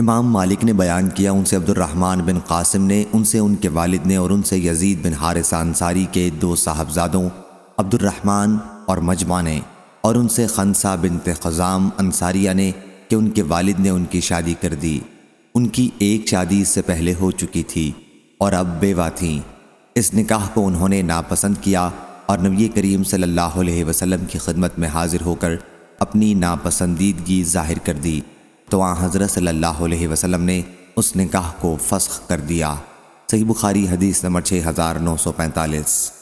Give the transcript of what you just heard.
इमाम मालिक ने बयान किया उनसे अब्दुलरहमान बिन कासिम ने उनसे उनके वालिद ने और उनसे यजीद बिन हारिस अंसारी के दो साहबजादों अब्दुलरहमान और मजमा ने और उनसे खनसा बिन तज़ाम अंसारिया ने कि उनके वालिद ने उनकी शादी कर दी उनकी एक शादी इससे पहले हो चुकी थी और अब बेवा थीं इस निकाह को उन्होंने नापसंद किया और नबी करीम सल्लल्लाहु अलैहि वसल्लम की खिदमत में हाजिर होकर अपनी नापसंदीदगी जाहिर कर दी तो वहाँ हज़रत सल्ला वसलम ने उस निकाह को फस्ख कर दिया सही बुखारी हदीस नंबर छः हज़ार नौ सौ पैंतालीस